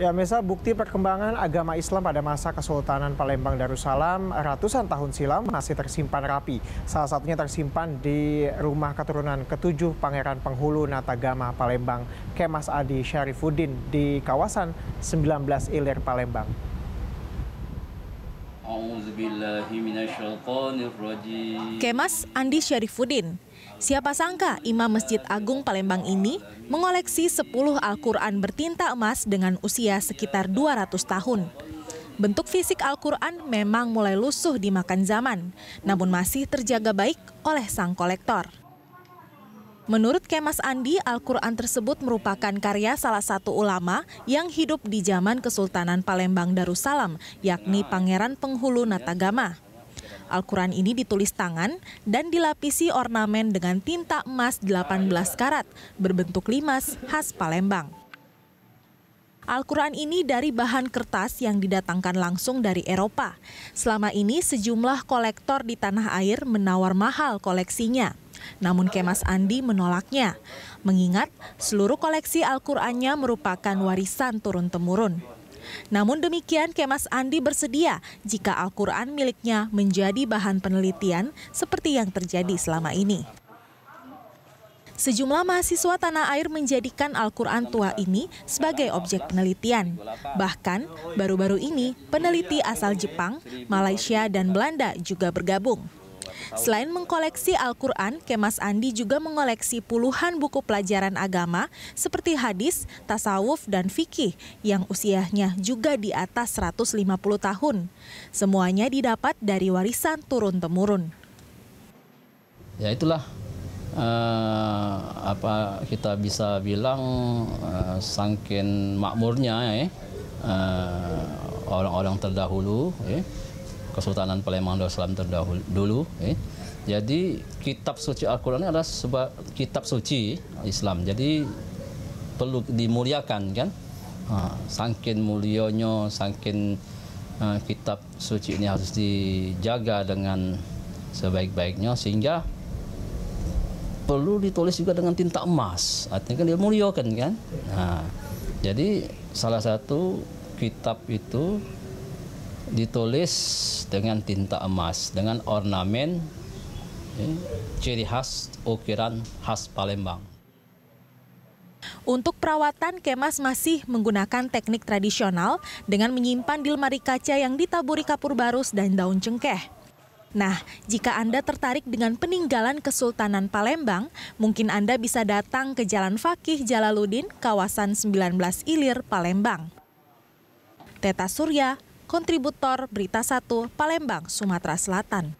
Ya, Mesa, bukti perkembangan agama Islam pada masa Kesultanan Palembang Darussalam ratusan tahun silam masih tersimpan rapi. Salah satunya tersimpan di rumah keturunan ketujuh Pangeran Penghulu Natagama Palembang, Kemas Adi Syarifuddin di kawasan 19 Ilir Palembang. Kemas Andi Syarifuddin Siapa sangka Imam Masjid Agung Palembang ini mengoleksi 10 Al-Quran bertinta emas dengan usia sekitar 200 tahun. Bentuk fisik Al-Quran memang mulai lusuh dimakan zaman, namun masih terjaga baik oleh sang kolektor. Menurut Kemas Andi, Al-Quran tersebut merupakan karya salah satu ulama yang hidup di zaman Kesultanan Palembang Darussalam, yakni Pangeran Penghulu Natagama. Al-Quran ini ditulis tangan dan dilapisi ornamen dengan tinta emas 18 karat berbentuk limas khas Palembang. Al-Quran ini dari bahan kertas yang didatangkan langsung dari Eropa. Selama ini sejumlah kolektor di tanah air menawar mahal koleksinya. Namun Kemas Andi menolaknya, mengingat seluruh koleksi Al-Qur'annya merupakan warisan turun-temurun. Namun demikian, Kemas Andi bersedia jika Al-Quran miliknya menjadi bahan penelitian seperti yang terjadi selama ini. Sejumlah mahasiswa tanah air menjadikan Al-Quran tua ini sebagai objek penelitian. Bahkan, baru-baru ini peneliti asal Jepang, Malaysia, dan Belanda juga bergabung. Selain mengkoleksi Al-Quran, Kemas Andi juga mengoleksi puluhan buku pelajaran agama seperti hadis, tasawuf, dan fikih yang usianya juga di atas 150 tahun. Semuanya didapat dari warisan turun-temurun. Ya itulah eh, apa kita bisa bilang eh, sangkin makmurnya ya eh, orang-orang terdahulu Eh Kesultanan Palembang Darussalam terdahulu dulu. Eh. Jadi kitab suci Al-Quran ini adalah sebuah kitab suci Islam. Jadi perlu dimuliakan kan. Ha, sangkin mulionyo, sangkin uh, kitab suci ini harus dijaga dengan sebaik-baiknya sehingga perlu ditulis juga dengan tinta emas. Artinya kan dia muliakan kan. Nah, jadi salah satu kitab itu ditulis dengan tinta emas dengan ornamen ya, ciri khas ukiran khas Palembang. Untuk perawatan, Kemas masih menggunakan teknik tradisional dengan menyimpan di lemari kaca yang ditaburi kapur barus dan daun cengkeh. Nah, jika Anda tertarik dengan peninggalan Kesultanan Palembang, mungkin Anda bisa datang ke Jalan Fakih Jalaluddin, kawasan 19 Ilir, Palembang. Teta Surya, kontributor Berita 1 Palembang, Sumatera Selatan.